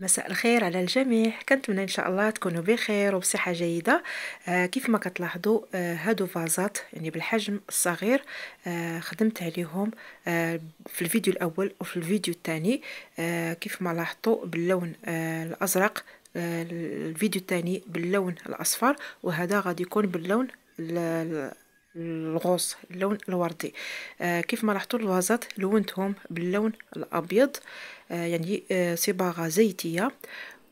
مساء الخير على الجميع كنتمنى ان شاء الله تكونوا بخير وبصحه جيده آه كيف ما كتلاحظوا آه هادو فازات يعني بالحجم الصغير آه خدمت عليهم آه في الفيديو الاول وفي الفيديو الثاني آه كيف ما لاحظتوا باللون آه الازرق آه الفيديو الثاني باللون الاصفر وهذا غادي يكون باللون الغوص اللون الوردي آه كيف ما لاحظتوا الفازات لونتهم باللون الابيض آه يعني آه صباغه زيتيه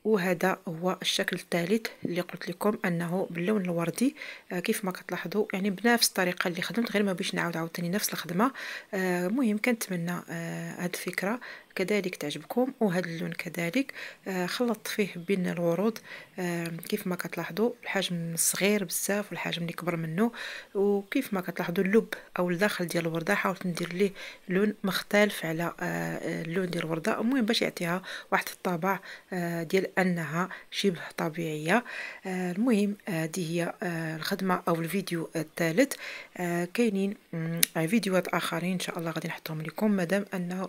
وهذا هو الشكل الثالث اللي قلت لكم انه باللون الوردي آه كيف ما كتلاحظوا يعني بنفس الطريقه اللي خدمت غير ما بيش نعاود عاوتاني نفس الخدمه آه، المهم آه كنتمنى هاد آه الفكره كذلك تعجبكم وهذا اللون كذلك آه، خلطت فيه بين الورود آه، كيف ما كتلاحظوا الحجم صغير بزاف والحجم اللي كبر منه وكيف ما كتلاحظوا اللب او الداخل ديال الورده حاولت ندير ليه لون مختلف على آه، اللون ديال الورده المهم باش يعطيها واحد الطابع ديال انها شبه طبيعيه المهم هذه هي الخدمه او الفيديو الثالث كاينين فيديوهات اخرين ان شاء الله غادي نحطهم لكم مادام انه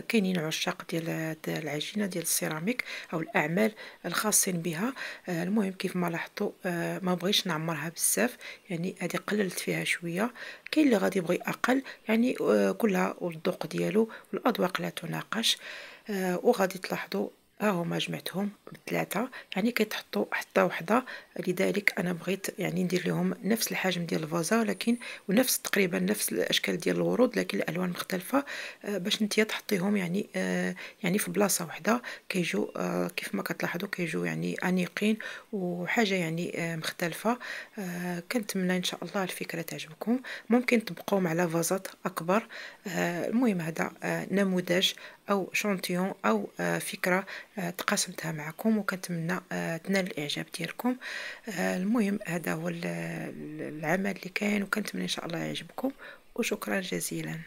كاينين من عشاق ديال هاد العجينه ديال السيراميك او الاعمال الخاصين بها آه، المهم كيف ما لاحظتوا آه، ما بغيتش نعمرها بزاف يعني هذه قللت فيها شويه كاين اللي غادي يبغي اقل يعني آه، كلها والذوق ديالو والاذواق لا تناقش وغادي تلاحظوا ها اه هما جمعتهم بثلاثه يعني كيتحطوا حتى وحده لذلك انا بغيت يعني ندير لهم نفس الحجم ديال الفازه لكن ونفس تقريبا نفس الاشكال ديال الورود لكن الالوان مختلفه آه، باش نتيا تحطيهم يعني آه، يعني في بلاصه وحده كيجو كيف ما كتلاحظوا كيجو يعني انيقين وحاجه يعني مختلفه كنتمنى ان شاء الله الفكره تعجبكم ممكن تبقوا على فازات اكبر المهم هذا نموذج او شونتيون او آه، فكره آه، تقاسمتها معكم وكنتمنى آه، تنال الاعجاب ديالكم المهم هذا هو العمل اللي كاين وكنتمنى ان شاء الله يعجبكم وشكرا جزيلا